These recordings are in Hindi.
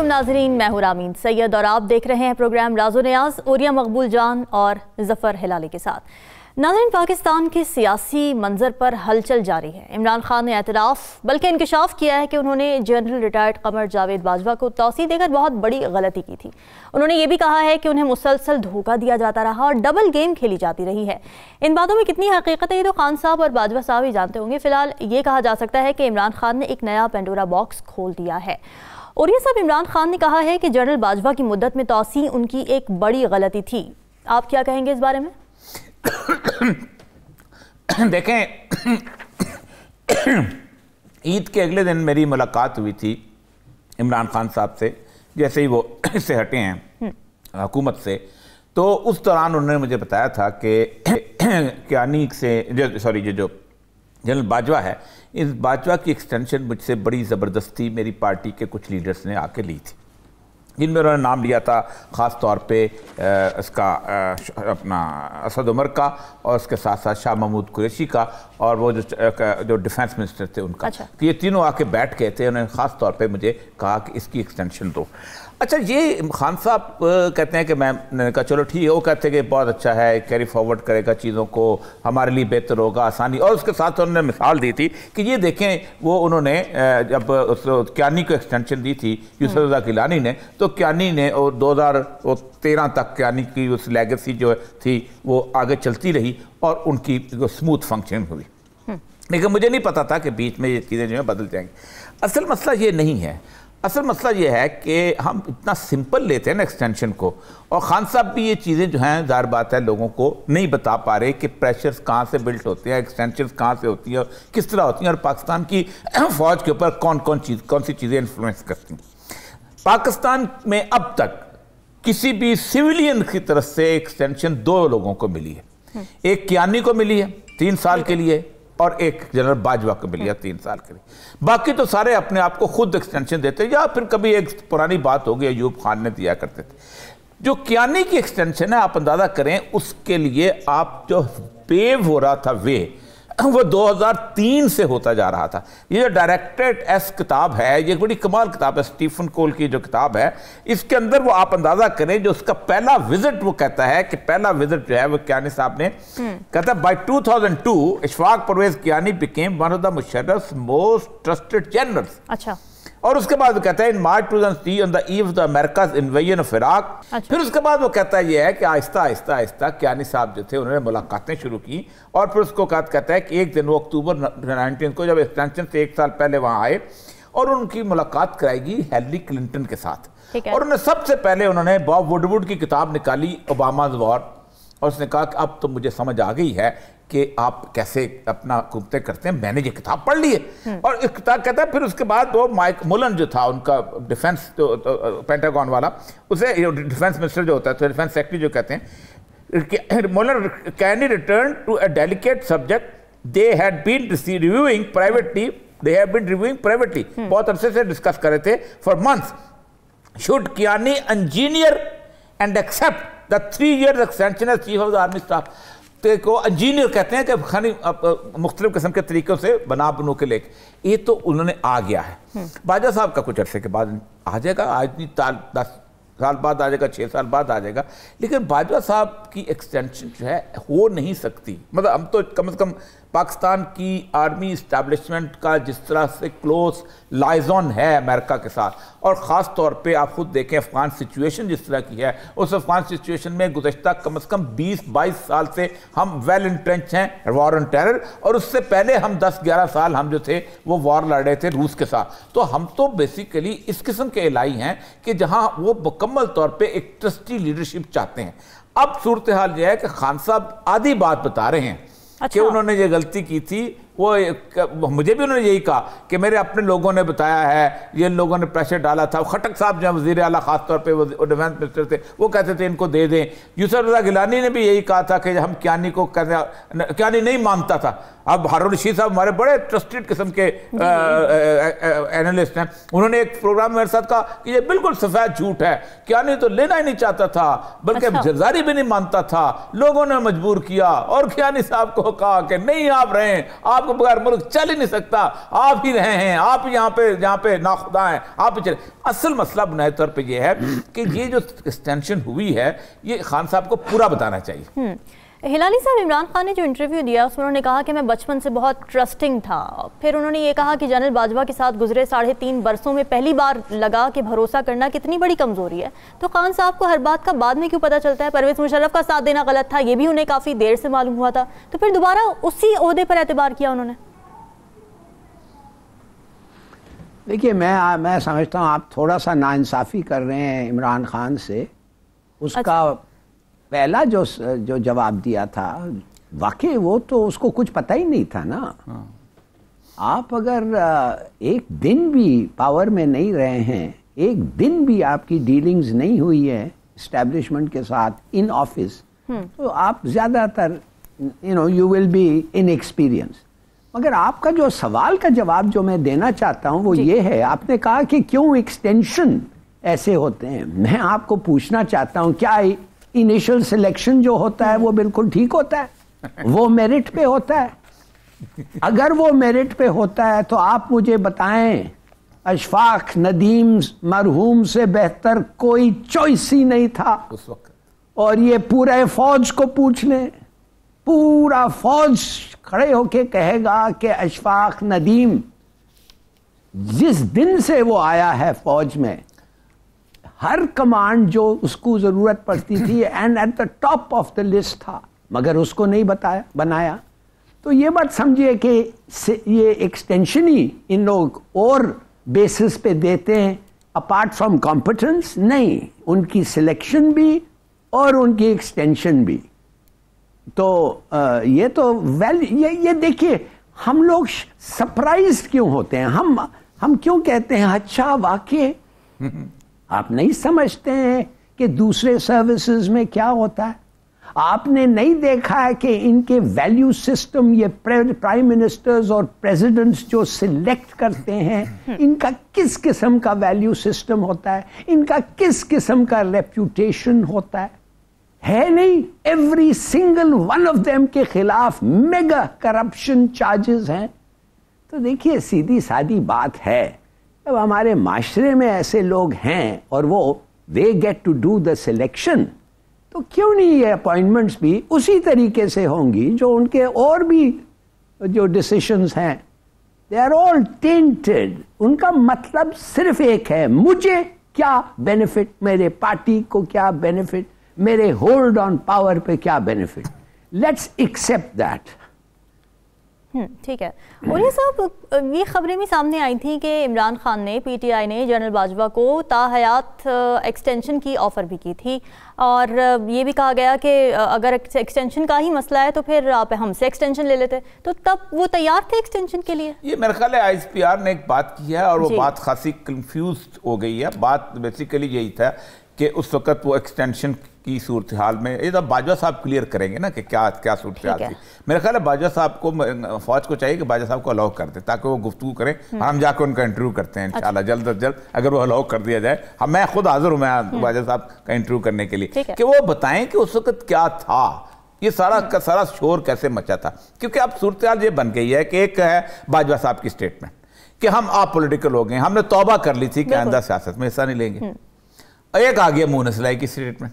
अल्लाम नाजरीन मैं हूँ रामीन सैयद और आप देख रहे हैं प्रोग्राम राजो न्याज उरिया मकबूल जान और जफ़र हिलाली के साथ नाजरीन पाकिस्तान के सियासी मंजर पर हलचल जारी है इमरान खान ने एतराफ़ बल्कि इंकशाफ किया है कि उन्होंने जनरल रिटायर्ड कमर जावेद बाजवा को तोसी देकर बहुत बड़ी गलती की थी उन्होंने ये भी कहा है कि उन्हें मुसलसल धोखा दिया जाता रहा और डबल गेम खेली जाती रही है इन बातों में कितनी हकीकत है ये तो खान साहब और बाजवा साहब ही जानते होंगे फिलहाल ये कहा जा सकता है कि इमरान खान ने एक नया पेंडोरा बॉक्स खोल दिया है और ये सब इमरान खान ने कहा है कि जनरल बाजवा की मुद्दत में तोसी उनकी एक बड़ी गलती थी आप क्या कहेंगे इस बारे में देखें ईद के अगले दिन मेरी मुलाकात हुई थी इमरान खान साहब से जैसे ही वो इससे हटे हैं हम्म। हुकूमत से तो उस दौरान उन्होंने मुझे बताया था कि क्या से सॉरी जो जो जनरल बाजवा है इस भाजपा की एक्सटेंशन मुझसे बड़ी ज़बरदस्ती मेरी पार्टी के कुछ लीडर्स ने आके ली थी जिनमें उन्होंने नाम लिया था ख़ास तौर पे इसका अपना असद उमर का और उसके साथ साथ शाह महमूद कुरैशी का और वो जो जो डिफेंस मिनिस्टर थे उनका अच्छा। तो ये तीनों आके बैठ गए थे उन्होंने ख़ास तौर पे मुझे कहा कि इसकी एक्सटेंशन दो अच्छा ये खान साहब कहते हैं कि मैम ने कहा चलो ठीक है वो कहते हैं कि बहुत अच्छा है कैरी फॉरवर्ड करेगा चीज़ों को हमारे लिए बेहतर होगा आसानी और उसके साथ उन्होंने मिसाल दी थी कि ये देखें वो उन्होंने जब उस क्यानी को एक्सटेंशन दी थी यूसुफा गिलानी ने तो क्यानी ने और दो हज़ार तेरह तक क्यानी की उस लेगेसी जो थी वो आगे चलती रही और उनकी स्मूथ फंक्शन हुई हम्म। लेकिन मुझे नहीं पता था कि बीच में ये चीज़ें जो है बदल जाएंगी असल मसला ये नहीं है असल मसला ये है कि हम इतना सिंपल लेते हैं ना एक्सटेंशन को और खान साहब भी ये चीज़ें जो हैं ज़ाहिर बात है लोगों को नहीं बता पा रहे कि प्रेशर्स कहाँ से बिल्ट होते हैं एक्सटेंशन कहाँ से होती हैं और किस तरह होती हैं और पाकिस्तान की फ़ौज के ऊपर कौन कौन चीज़ कौन सी चीज़ें इन्फ्लुएंस करती हैं पाकिस्तान में अब तक किसी भी सिविलियन की तरफ से एक्सटेंशन दो लोगों को मिली है हम्म। एक कियानी को मिली है तीन साल के लिए और एक जनरल बाजवा को मिली है हम्म। तीन साल के लिए बाकी तो सारे अपने आप को खुद एक्सटेंशन देते या फिर कभी एक पुरानी बात होगी अयूब खान ने दिया करते थे जो कियानी की एक्सटेंशन है आप अंदाज़ा करें उसके लिए आप जो पेव हो रहा था वे वो 2003 से होता जा रहा था ये जो डायरेक्टेड एस किताब है ये बड़ी कमाल किताब है स्टीफन कोल की जो किताब है इसके अंदर वो आप अंदाज़ा करें जो उसका पहला विजिट वो कहता है कि पहला विजिट जो है वो क्या साहब ने हम्म। कहता है by two thousand two Ishfaq Parvez क्या became one of the Musharraf most trusted general अच्छा और उसके बाद वो कहता है in March two three on the eve the America's invasion of Iraq फिर उसके बाद वो कहता है ये है कि आहिस्ता आहिस्ता आहिस्ता क्यानी साहब जो थे उन्होंने मुलाकातें शुरू की और फिर उसको कहता है कि एक दिन वो अक्टूबर नाइनटीन को जब एक्सटेंशन से एक साल पहले वहाँ आए और उनकी मुलाकात कराएगी हेली क्लिंटन के साथ और उन्हें सबसे पहले उन्होंने बॉब वुडवुड की किताब निकाली ओबामाज वॉर और उसने कहा कि अब तो मुझे समझ आ गई है कि आप कैसे अपना कुमते करते हैं मैंने ये किताब पढ़ ली है हम्म। और इस किताब कहता है फिर उसके बाद वो माइक मुलन जो था उनका डिफेंस तो, तो, पेंटागॉन वाला उसे डिफेंस मिनिस्टर जो होता है तो डिफेंस सेक्रेटरी जो कहते हैं Mullen can you return to a delicate subject they had been reviewing privately they have been reviewing privately हम्म। बहुत अरसे से डिस्कस कर रहे थे for month should Kayani engineer and accept the three year extension है chief of the army staff को इंजीनियर कहते हैं कि खानी मुख्तलिफ किस्म के तरीक़ों से बना बनो के लेके ये तो उन्होंने आ गया है बाजा साहब का कुछ अरसे के बाद आ जाएगा आज भी दस साल बाद आ जाएगा छः साल बाद आ जाएगा लेकिन बाजवा साहब की एक्सटेंशन जो है हो नहीं सकती मतलब हम तो कम से कम पाकिस्तान की आर्मी इस्टेब्लिशमेंट का जिस तरह से क्लोज लाइजॉन है अमेरिका के साथ और ख़ास तौर पे आप खुद देखें अफगान सिचुएशन जिस तरह की है उस अफगान सिचुएशन में गुजशत कम अज़ कम 20-22 साल से हम वेल इंट्रेंच हैं वॉर ऑन टेरर और उससे पहले हम 10-11 साल हम जो थे वो वॉर लड़ रहे थे रूस के साथ तो हम तो बेसिकली इस किस्म के इलाई हैं कि जहाँ वो मुकम्मल तौर पर एक ट्रस्टी लीडरशिप चाहते हैं अब सूरत हाल यह है कि खान साहब आधी बात बता रहे हैं अच्छा। कि उन्होंने ये गलती की थी वो मुझे भी उन्होंने यही कहा कि मेरे अपने लोगों ने बताया है ये लोगों ने प्रेशर डाला था खटक साहब जो वजी अला खासतौर पर वो डिफेंस मिनिस्टर थे वो कहते थे इनको दे दें यूसर रजा गिलानी ने भी यही कहा था कि हम क्यानी को कहते क्यानी नहीं मानता था अब हारून रशीद साहब हमारे बड़े ट्रस्टेड किस्म के एनालिस्ट हैं उन्होंने एक प्रोग्राम मेरे साथ कहा कि ये बिल्कुल सफेद झूठ है क्या नहीं तो लेना ही नहीं चाहता था बल्कि अच्छा। जरदारी भी नहीं मानता था लोगों ने मजबूर किया और खियानी साहब को कहा कि नहीं आप रहे आपको बगैर मुल्क चल ही नहीं सकता आप ही रहे हैं आप यहाँ पे यहाँ पे नाखुदा हैं आप ही चले असल मसला बुनियादी तौर पर यह है कि ये जो एक्सटेंशन हुई है ये खान साहब को पूरा बताना चाहिए हम्म। हिलाली साहब इमरान खान ने जो इंटरव्यू दिया उसमें उन्होंने कहा कि मैं बचपन से बहुत ट्रस्टिंग था फिर उन्होंने ये कहा कि जनरल बाजवा के साथ गुजरे साढ़े तीन बरसों में पहली बार लगा कि भरोसा करना कितनी बड़ी कमज़ोरी है तो खान साहब को हर बात का बाद में क्यों पता चलता है परवेज़ मुशरफ का साथ देना गलत था ये भी उन्हें काफ़ी देर से मालूम हुआ था तो फिर दोबारा उसी अहदे पर एतबार किया उन्होंने देखिए मैं मैं समझता हूँ आप थोड़ा सा नाानसाफ़ी कर रहे हैं इमरान खान से उसका अच्छा। पहला जो जो जवाब दिया था वाकई वो तो उसको कुछ पता ही नहीं था ना हाँ। आप अगर एक दिन भी पावर में नहीं रहे हैं एक दिन भी आपकी डीलिंग्स नहीं हुई है स्टैब्लिशमेंट के साथ इन ऑफिस हम्म। तो आप ज़्यादातर you know you will be in experience मगर आपका जो सवाल का जवाब जो मैं देना चाहता हूँ वो ये है आपने कहा कि क्यों एक्सटेंशन ऐसे होते हैं मैं आपको पूछना चाहता हूँ क्या इनिशियल सिलेक्शन जो होता है वो बिल्कुल ठीक होता है वो मेरिट पे होता है अगर वो मेरिट पे होता है तो आप मुझे बताएं अशफाक नदीम मरहूम से बेहतर कोई चॉइस ही नहीं था उस वक्त और ये पूरे फौज को पूछ लें पूरा फौज खड़े होके कहेगा कि अशफाक नदीम जिस दिन से वो आया है फौज में हर कमांड जो उसको जरूरत पड़ती थी and at the top of the list था मगर उसको नहीं बताया बनाया तो ये बात समझिए कि ये एक्सटेंशन ही इन लोग और बेसिस पे देते हैं अपार्ट फ्रॉम कॉम्पिटेंस नहीं उनकी सिलेक्शन भी और उनकी एक्सटेंशन भी तो ये तो वेल ये ये देखिए हम लोग सरप्राइज क्यों होते हैं हम हम क्यों कहते हैं अच्छा वाकई आप नहीं समझते हैं कि दूसरे सर्विसेज में क्या होता है आपने नहीं देखा है कि इनके वैल्यू सिस्टम ये प्राइम मिनिस्टर्स और प्रेसिडेंट्स जो सिलेक्ट करते हैं हम्म। इनका किस किस्म का वैल्यू सिस्टम होता है इनका किस किस्म का रेप्यूटेशन होता है है नहीं every single one of them के खिलाफ मेगा करप्शन चार्जेस हैं तो देखिए सीधी सादी बात है अब हमारे माशरे में ऐसे लोग हैं और वो they get to do the selection तो क्यों नहीं ये अपॉइंटमेंट्स भी उसी तरीके से होंगी जो उनके और भी जो डिसीशंस हैं दे आर ऑल टेंटेड उनका मतलब सिर्फ एक है मुझे क्या बेनिफिट मेरे पार्टी को क्या बेनिफिट मेरे होल्ड ऑन पावर पे क्या benefit let's accept that hmm, ठीक है और ये सब ये खबरें भी सामने आई थी कि इमरान खान ने पीटीआई ने जनरल बाजवा को ताहयात एक्सटेंशन की ऑफ़र भी की थी और ये भी कहा गया कि अगर एक्सटेंशन का ही मसला है तो फिर आप हमसे एक्सटेंशन ले लेते तो तब वो तैयार थे एक्सटेंशन के लिए ये मेरे ख्याल है आई ने एक बात की है और वो बात खासी कन्फ्यूज हो गई है बात बेसिकली यही था कि उस वक्त वो एक्सटेंशन की सूरत हाल में ये तो बाजवा साहब क्लियर करेंगे ना कि क्या क्या सूरत हाल थी मेरा ख्याल है बाजवा साहब को फौज को चाहिए कि बाजवा साहब को अलाउ कर दे ताकि वो गुफ्तु करें हम्म। हम जाकर उनका इंटरव्यू करते हैं इंशाल्लाह अच्छा। जल्द अज जल्द अगर वो अलाउ कर दिया जाए हम मैं खुद हाजिर हूँ मैं हम्म। बाजवा साहब का इंटरव्यू करने के लिए कि वो बताएं कि उस वक्त क्या था ये सारा हम्म। का सारा शोर कैसे मचा था क्योंकि अब सूरत हाल ये बन गई है कि एक है बाजवा साहब की स्टेटमेंट कि हम आप पोलिटिकल हो गए हमने तोबा कर ली थी कि आंदा सियासत में हिस्सा नहीं लेंगे एक आ गया मोहन सिलाई की स्टेटमेंट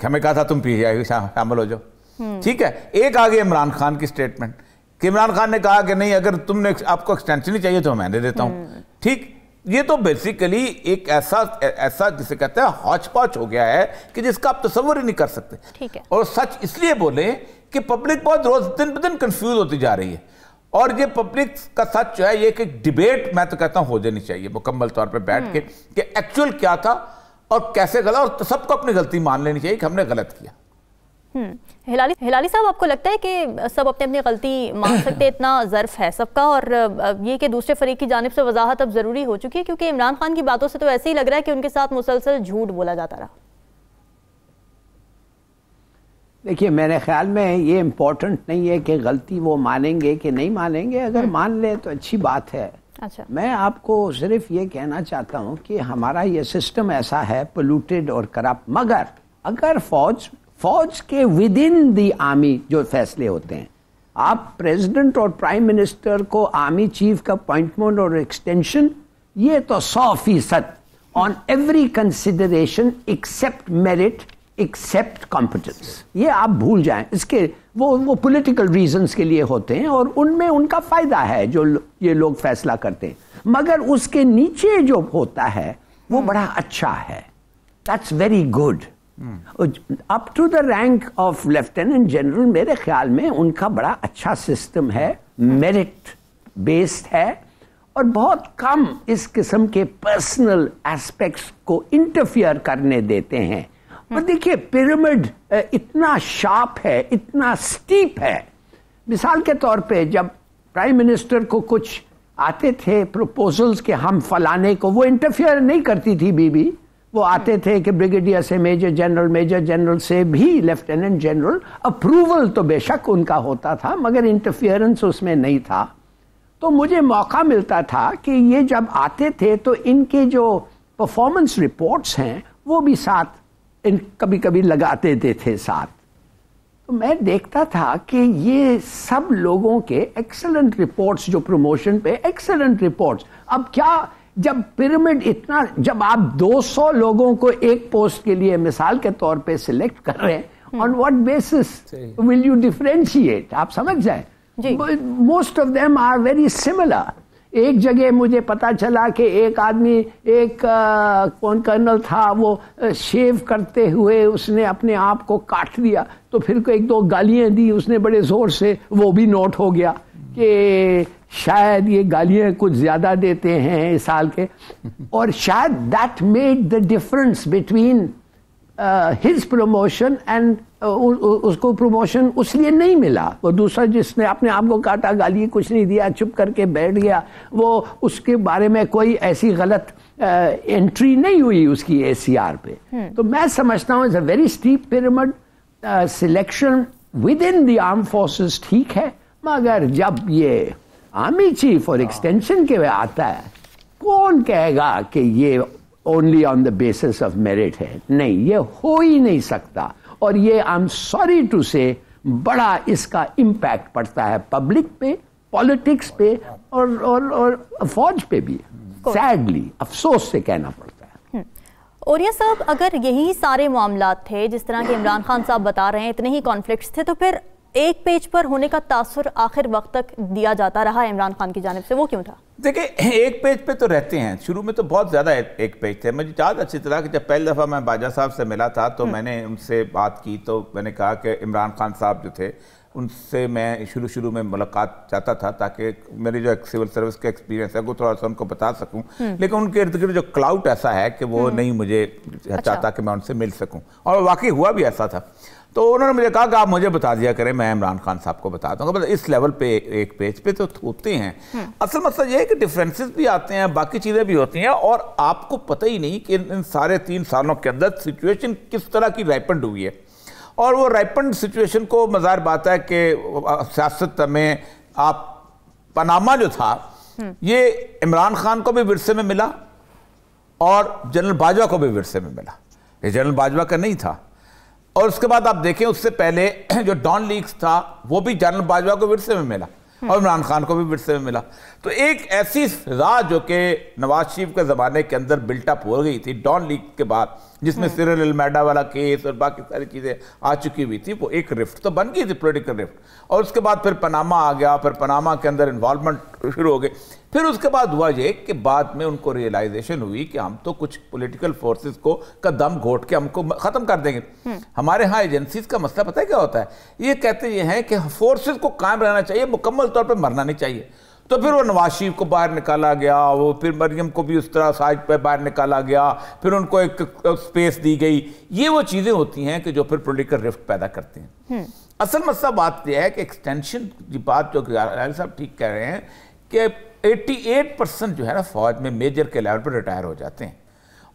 क्या मैं कहा था तुम पी जाए शामिल हो जाओ हम्म। ठीक है एक आ गया इमरान खान की स्टेटमेंट कि इमरान खान ने कहा कि नहीं अगर तुमने आपको एक्सटेंशन ही चाहिए तो मैं दे देता हूँ हम्म। ठीक ये तो बेसिकली एक ऐसा ऐसा जिसे कहते हैं हॉच पॉच हो गया है कि जिसका आप तस्वर ही नहीं कर सकते ठीक है और सच इसलिए बोले कि पब्लिक बहुत रोज दिन ब दिन कंफ्यूज होती जा रही है और ये पब्लिक का सच जो है ये एक डिबेट मैं तो कहता हूँ हो जानी चाहिए मुकम्मल तौर पर बैठ के हम्म। कि एक्चुअल क्या था और कैसे गलत और तो सबको अपनी गलती मान लेनी चाहिए कि हमने गलत किया हम्म, हिलाली हिलाली साहब आपको लगता है कि सब अपने अपनी गलती मान सकते इतना ज़र्फ है सबका और ये कि दूसरे फरीक की जानब से वजाहत अब ज़रूरी हो चुकी है क्योंकि इमरान खान की बातों से तो ऐसे ही लग रहा है कि उनके साथ मुसलसल झूठ बोला जाता रहा देखिए मेरे ख्याल में ये इम्पोर्टेंट नहीं है कि गलती वो मानेंगे कि नहीं मानेंगे अगर हम्म। मान लें तो अच्छी बात है अच्छा मैं आपको सिर्फ ये कहना चाहता हूँ कि हमारा ये सिस्टम ऐसा है पोल्यूटेड और करप्ट मगर अगर फौज फौज के विद इन दी आर्मी जो फैसले होते हैं आप प्रेसिडेंट और प्राइम मिनिस्टर को आर्मी चीफ का अपॉइंटमेंट और एक्सटेंशन ये तो सौ फीसद on every consideration except merit except competence ये आप भूल जाए इसके वो वो पोलिटिकल रीजन के लिए होते हैं और उनमें उनका फ़ायदा है जो ये लोग फैसला करते हैं मगर उसके नीचे जो होता है वो बड़ा अच्छा है that's very good up to the rank of lieutenant general मेरे ख्याल में उनका बड़ा अच्छा सिस्टम है मेरिट बेस्ड है और बहुत कम इस किस्म के पर्सनल एस्पेक्ट्स को इंटरफियर करने देते हैं पर देखिए पिरामिड इतना शार्प है इतना स्टीप है मिसाल के तौर पे जब प्राइम मिनिस्टर को कुछ आते थे प्रपोजल्स के हम फलाने को वो इंटरफेयर नहीं करती थी बीबी वो आते थे कि ब्रिगेडियर से मेजर जनरल मेजर जनरल से भी लेफ्टिनेंट जनरल अप्रूवल तो बेशक उनका होता था मगर इंटरफियरेंस उसमें नहीं था तो मुझे मौका मिलता था कि ये जब आते थे तो इनके जो परफॉर्मेंस रिपोर्ट्स हैं वो भी साथ इन कभी कभी लगा देते थे साथ तो मैं देखता था कि ये सब लोगों के एक्सलेंट रिपोर्ट्स जो प्रमोशन पे एक्सलेंट रिपोर्ट्स अब क्या जब पिरामिड इतना जब आप 200 लोगों को एक पोस्ट के लिए मिसाल के तौर पे सिलेक्ट कर रहे हैं on what basis will you differentiate आप समझ जाए most of them are very similar एक जगह मुझे पता चला कि एक आदमी एक कौन कर्नल था वो शेव करते हुए उसने अपने आप को काट दिया तो फिर को एक दो गालियाँ दी उसने बड़े ज़ोर से वो भी नोट हो गया कि शायद ये गालियाँ कुछ ज़्यादा देते हैं इस साल के और शायद that made the difference between his promotion and उसको प्रमोशन उसलिए नहीं मिला वो दूसरा जिसने अपने आप को काटा गाली कुछ नहीं दिया चुप करके बैठ गया वो उसके बारे में कोई ऐसी गलत एंट्री नहीं हुई उसकी ए सी आर पे हम्म। तो मैं समझता हूँ it's a very steep pyramid selection within the arm forces ठीक है मगर जब ये आर्मी चीफ और एक्सटेंशन हाँ। के वे आता है कौन कहेगा कि ये only on the basis of merit है नहीं ये हो ही नहीं सकता और ये आई एम सॉरी टू से बड़ा इसका इम्पैक्ट पड़ता है पब्लिक पे पॉलिटिक्स पे और और और फौज पे भी सैडली अफसोस से कहना पड़ता है हम्म। ये साहब अगर यही सारे मामला थे जिस तरह के इमरान खान साहब बता रहे हैं इतने ही कॉन्फ्लिक्ट थे तो फिर एक पेज पर होने का तासर आखिर वक्त तक दिया जाता रहा इमरान खान की जानब से वो क्यों था देखिए एक पेज पे तो रहते हैं शुरू में तो बहुत ज़्यादा एक पेज थे मुझे याद अच्छी तरह कि जब पहली दफ़ा मैं बाजा साहब से मिला था तो हम्म। मैंने उनसे बात की तो मैंने कहा कि इमरान खान साहब जो थे उनसे मैं शुरू शुरू में मुलाकात चाहता था ताकि मेरे जो सिविल सर्विस का एक्सपीरियंस है वो थोड़ा सा उनको बता सकूं हम्म। लेकिन उनके इर्द गिर्द जो क्लाउड ऐसा है कि वो हम्म। नहीं मुझे अच्छा। चाहता कि मैं उनसे मिल सकूं और वाकई हुआ भी ऐसा था तो उन्होंने मुझे कहा कि आप मुझे बता दिया करें मैं इमरान खान साहब को बता दूंगा मतलब इस लेवल पे एक पेज पे तो होते हैं हम्म। असल मसला ये है कि डिफरेंसेस भी आते हैं बाकी चीज़ें भी होती हैं और आपको पता ही नहीं कि इन, इन सारे तीन सालों के अंदर सिचुएशन किस तरह की राइपंड हुई है और वो रैपेंड सिचुएशन को मज़ार बात है कि सियासत में आप पनामा जो था हम्म। ये इमरान खान को भी विरसे में मिला और जनरल बाजवा को भी विरसे में मिला ये जनरल बाजवा का नहीं था और उसके बाद आप देखें उससे पहले जो डॉन लीग था वो भी जनरल बाजवा को विरसे में मिला और इमरान खान को भी विरसे में मिला तो एक ऐसी राह जो कि नवाज शरीफ के ज़माने के अंदर बिल्टअप हो गई थी डॉन लीग के बाद जिसमें हम्म। सिरल अलमेडा वाला केस और बाकी सारी चीज़ें आ चुकी हुई थी वो एक रिफ्ट तो बन गई थी पोलिटिकल रिफ्ट और उसके बाद फिर पनामा आ गया फिर पनामा के अंदर इन्वॉल्वमेंट शुरू हो गई फिर उसके बाद हुआ ये कि बाद में उनको रियलाइजेशन हुई कि हम तो कुछ पोलिटिकल फोर्सेज को का दम घोट के हमको ख़त्म कर देंगे हम्म। हमारे यहाँ एजेंसीज का मसला पता है क्या होता है ये कहते ये हैं कि फोर्सेज को कायम रहना चाहिए मुकम्मल तौर पर मरना नहीं चाहिए तो फिर वो नवाज शरीफ को बाहर निकाला गया वो फिर मरियम को भी उस तरह साइज पर बाहर निकाला गया फिर उनको एक स्पेस दी गई ये वो चीज़ें होती हैं कि जो फिर पोलिटिकल रिफ्ट पैदा करते हैं हम्म। असल मसला बात यह है कि एक्सटेंशन की बात जो साहब ठीक कह रहे हैं कि 88 परसेंट जो है ना फौज में मेजर के लेवल पर रिटायर हो जाते हैं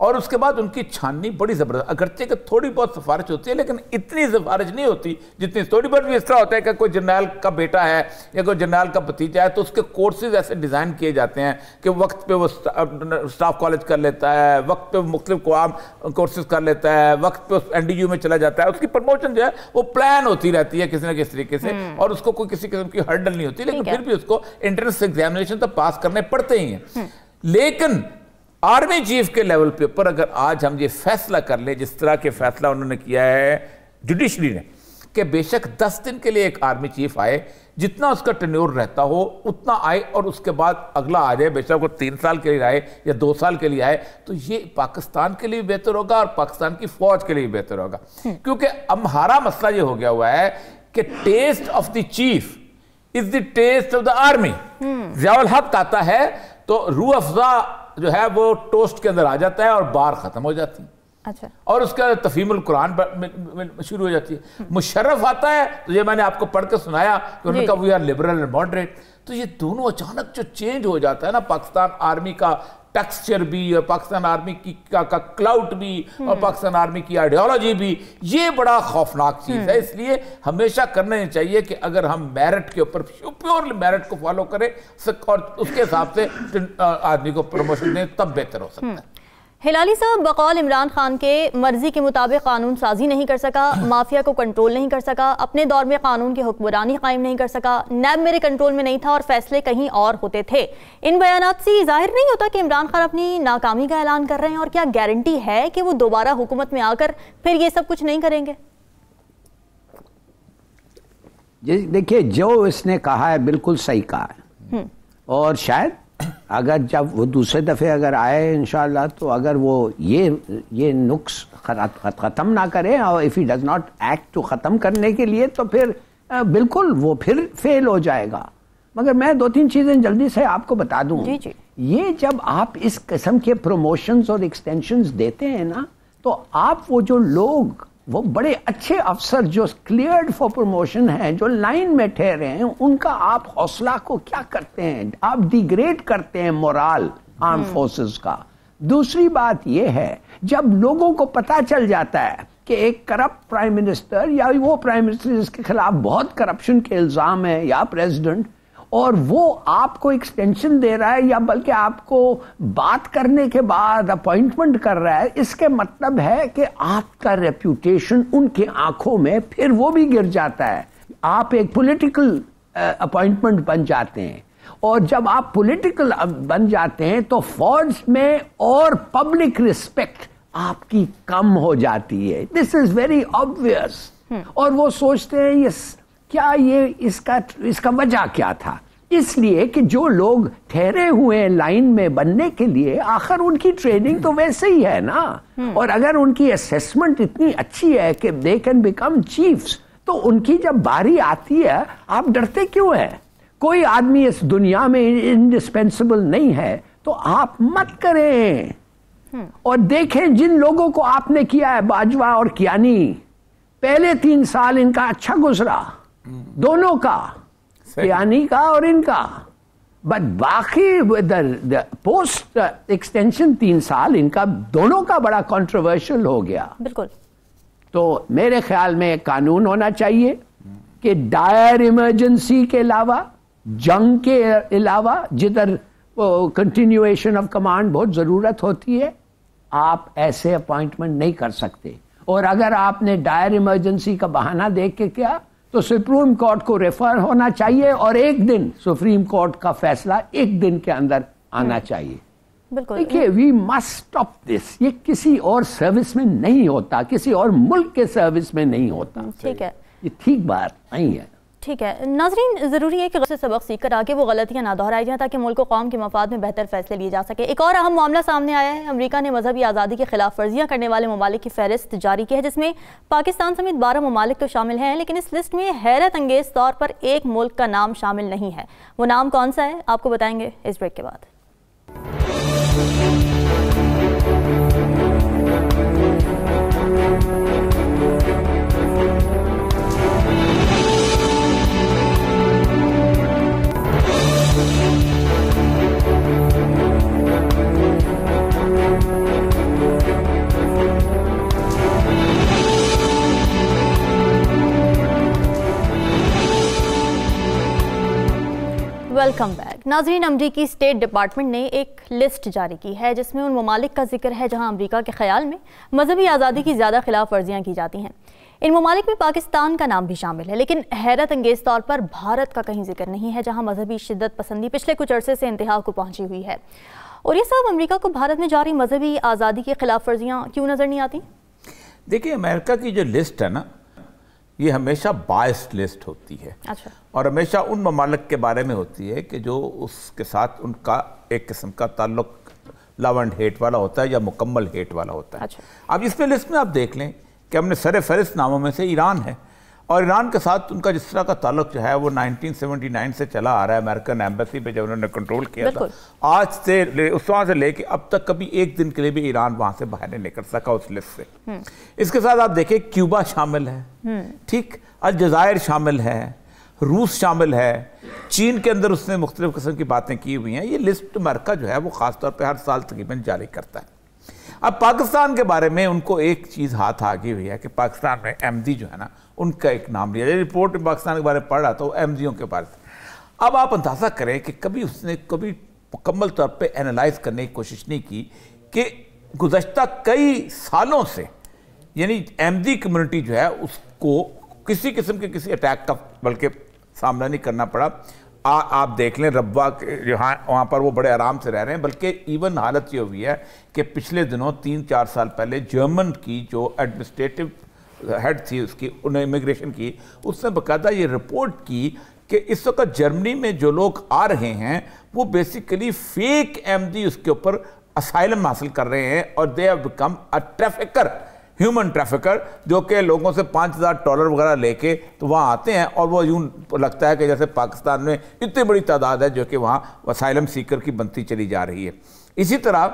और उसके बाद उनकी छाननी बड़ी ज़बरदस्त अगरचे के थोड़ी बहुत सिफारिश होती है लेकिन इतनी सिफारिश नहीं होती जितनी थोड़ी बहुत भी इस तरह होता है कि कोई जनरल का बेटा है या कोई जर्नैल का भतीजा है तो उसके कोर्सेज ऐसे डिज़ाइन किए जाते हैं कि वक्त पे वो स्टाफ कॉलेज कर लेता है वक्त पे मुख्तलिफ कोर्सेज कर लेता है वक्त पे उस एन में चला जाता है उसकी प्रमोशन जो है वो प्लान होती रहती है किसी ना किसी तरीके से हम्म। और उसको कोई किसी किस्म की हर्डल नहीं होती लेकिन फिर भी उसको एंट्रेंस एग्जामिनेशन तो पास करने पड़ते ही हैं हम्म। लेकिन आर्मी चीफ के लेवल पे पर अगर आज हम ये फैसला कर लें जिस तरह के फैसला उन्होंने किया है जुडिशरी ने कि बेशक दस दिन के लिए एक आर्मी चीफ आए जितना उसका टन्योर रहता हो उतना आए और उसके बाद अगला आ जाए बेशक वो तीन साल के लिए आए या दो साल के लिए आए तो ये पाकिस्तान के लिए बेहतर होगा और पाकिस्तान की फौज के लिए बेहतर होगा हम्म। क्योंकि अब हमारा मसला ये हो गया हुआ है कि test of the chief is the test of the army Zia ul Haq आता है तो रू अफजा जो है वो टोस्ट के अंदर आ जाता है और बार ख़त्म हो जाती है अच्छा और उसका तफीमुल कुरान शुरू हो जाती है मुशर्रफ आता है तो ये मैंने आपको पढ़ के सुनाया कि उन्होंने कहा we are liberal and moderate तो ये दोनों अचानक जो चेंज हो जाता है ना पाकिस्तान आर्मी का टेक्सचर भी और पाकिस्तान आर्मी की का, का क्लाउट भी और हम्म। पाकिस्तान आर्मी की आइडियोलॉजी भी ये बड़ा खौफनाक चीज़ है हम्म। इसलिए हमेशा करना चाहिए कि अगर हम मेरिट के ऊपर प्योरली मेरिट को फॉलो करें और उसके हिसाब से आदमी को प्रमोशन दें तब बेहतर हो सकता है हम्म। हिलाली साहब बकौल इमरान खान के मर्जी के मुताबिक कानून साजी नहीं कर सका माफिया को कंट्रोल नहीं कर सका अपने दौर में कानून की हुक्मरानी कायम नहीं कर सका नैब मेरे कंट्रोल में नहीं था और फैसले कहीं और होते थे इन बयान से जाहिर नहीं होता कि इमरान खान अपनी नाकामी का ऐलान कर रहे हैं और क्या गारंटी है कि वो दोबारा हुकूमत में आकर फिर ये सब कुछ नहीं करेंगे देखिए जो इसने कहा है बिल्कुल सही कहा है हम्म। और शायद अगर जब वो दूसरे दफ़े अगर आए इन तो अगर वो ये ये नुक्स ख़त्म ना करें और if he does not act to ख़त्म करने के लिए तो फिर बिल्कुल वो फिर फेल हो जाएगा मगर मैं दो तीन चीज़ें जल्दी से आपको बता दूँ ये जब आप इस किस्म के प्रमोशंस और एक्सटेंशंस देते हैं ना तो आप वो जो लोग वो बड़े अच्छे अफसर जो क्लियर फॉर प्रमोशन हैं जो लाइन में ठहरे हैं उनका आप हौसला को क्या करते हैं आप डिग्रेड करते हैं मोराल आर्म फोर्सेस का दूसरी बात यह है जब लोगों को पता चल जाता है कि एक करप्ट प्राइम मिनिस्टर या वो प्राइम मिनिस्टर जिसके खिलाफ बहुत करप्शन के इल्जाम है या प्रेसिडेंट और वो आपको एक्सटेंशन दे रहा है या बल्कि आपको बात करने के बाद अपॉइंटमेंट कर रहा है इसके मतलब है कि आपका रेप्यूटेशन उनकी आंखों में फिर वो भी गिर जाता है आप एक पॉलिटिकल अपॉइंटमेंट बन जाते हैं और जब आप पॉलिटिकल बन जाते हैं तो फौज में और पब्लिक रिस्पेक्ट आपकी कम हो जाती है दिस इज वेरी ऑब्वियस और वो सोचते हैं ये क्या ये इसका इसका वजह क्या था इसलिए कि जो लोग ठहरे हुए लाइन में बनने के लिए आखिर उनकी ट्रेनिंग तो वैसे ही है ना हम्म। और अगर उनकी असेसमेंट इतनी अच्छी है कि दे कैन बिकम चीफ्स तो उनकी जब बारी आती है आप डरते क्यों हैं कोई आदमी इस दुनिया में इंडिस्पेंसिबल नहीं है तो आप मत करें हम्म। और देखें जिन लोगों को आपने किया है बाजवा और कियानी पहले तीन साल इनका अच्छा गुजरा दोनों का यानी का और इनका बट बाकी पोस्ट एक्सटेंशन तीन साल इनका दोनों का बड़ा कंट्रोवर्शियल हो गया बिल्कुल तो मेरे ख्याल में कानून होना चाहिए कि डायर इमरजेंसी के अलावा जंग के अलावा जिधर कंटिन्यूएशन ऑफ कमांड बहुत ज़रूरत होती है आप ऐसे अपॉइंटमेंट नहीं कर सकते और अगर आपने डायर इमरजेंसी का बहाना देख के क्या तो सुप्रीम कोर्ट को रेफर होना चाहिए और एक दिन सुप्रीम कोर्ट का फैसला एक दिन के अंदर आना हाँ। चाहिए देखिए वी मस्ट स्टॉप दिस ये किसी और सर्विस में नहीं होता किसी और मुल्क के सर्विस में नहीं होता ठीक है ये ठीक बात नहीं है ठीक है नाजरीन ज़रूरी है कि गलत सबक सीख कर आगे वो गलतियाँ ना दोहराई जाएँ ताकि मुल्क कौम के मफाद में बेहतर फैसले लिए जा सके एक और अहम मामला सामने आया है अमरीका ने मजहबी आज़ादी के खिलाफ वर्जियाँ करने वाले ममालिक की फहरिस्त जारी की है जिसमें पाकिस्तान समेत बारह ममालिक तो शामिल हैं लेकिन इस लिस्ट में हैरत अंगेज़ तौर पर एक मुल्क का नाम शामिल नहीं है वो नाम कौन सा है आपको बताएंगे इस ब्रेक के बाद वेलकम बैक नाजरीन अमरीकी स्टेट डिपार्टमेंट ने एक लिस्ट जारी की है जिसमें उन ममालिक का जिक्र है जहां अमरीका के ख्याल में मजहबी आज़ादी की ज़्यादा खिलाफ वर्जियाँ की जाती हैं इन ममालिक में पाकिस्तान का नाम भी शामिल है लेकिन हैरत अंगेज़ तौर पर भारत का कहीं जिक्र नहीं है जहाँ मजहबी शिदत पसंदी पिछले कुछ अर्से से इंतहा को पहुँची हुई है और ये सब अमरीका को भारत में जारी मजहबी आज़ादी की खिलाफ वर्जियाँ क्यों नज़र नहीं आती देखिए अमेरिका की जो लिस्ट है ना ये हमेशा बायस्ड लिस्ट होती है अच्छा। और हमेशा उन ममालक के बारे में होती है कि जो उसके साथ उनका एक किस्म का ताल्लुक लव एंड हेट वाला होता है या मुकम्मल हेट वाला होता है अच्छा। अब इसमें लिस्ट में आप देख लें कि हमने सर फहरिस्त नामों में से ईरान है और ईरान के साथ उनका जिस तरह का ताल्लुक जो है वो 1979 से चला आ रहा है अमेरिकन एम्बेसी पे जब उन्होंने कंट्रोल किया था आज से उस वहाँ से लेके अब तक कभी एक दिन के लिए भी ईरान वहाँ से बाहर नहीं निकल सका उस लिस्ट से हम्म। इसके साथ आप देखें क्यूबा शामिल है हम्म। ठीक अलजायर शामिल है रूस शामिल है चीन के अंदर उसने मुख्तलिफ़ किस्म की बातें की हुई हैं ये लिस्ट अमेरिका जो है वो ख़ासतौर पर हर साल तकरीबन जारी करता है अब पाकिस्तान के बारे में उनको एक चीज़ हाथ आगे हुई है कि पाकिस्तान में अहमदी जो है ना उनका एक नाम लिया रिपोर्ट में पाकिस्तान के बारे में पढ़ रहा था एम के बारे में अब आप अंदाज़ा करें कि कभी उसने कभी मुकम्मल तौर पर एनालाइज करने की कोशिश नहीं की कि गुजशत कई सालों से यानी जी कम्युनिटी जो है उसको किसी किस्म के किसी अटैक का बल्कि सामना नहीं करना पड़ा आ, आप देख लें रब्बा जो हाँ वहाँ पर वो बड़े आराम से रह रहे हैं बल्कि इवन हालत ये हुई है कि पिछले दिनों तीन चार साल पहले जर्मन की जो एडमिनिस्ट्रेटिव हेड थी उसकी उन्होंने इमिग्रेशन की उसने बकायदा ये रिपोर्ट की कि इस वक्त जर्मनी में जो लोग आ रहे हैं वो बेसिकली फेक एमडी उसके ऊपर असाइलम हासिल कर रहे हैं और they have become a trafficker human trafficker जो कि लोगों से पाँच हज़ार डॉलर वगैरह लेके तो वहाँ आते हैं और वो यूँ लगता है कि जैसे पाकिस्तान में इतनी बड़ी तादाद है जो कि वहाँ वसाइलम सीकर की बनती चली जा रही है इसी तरह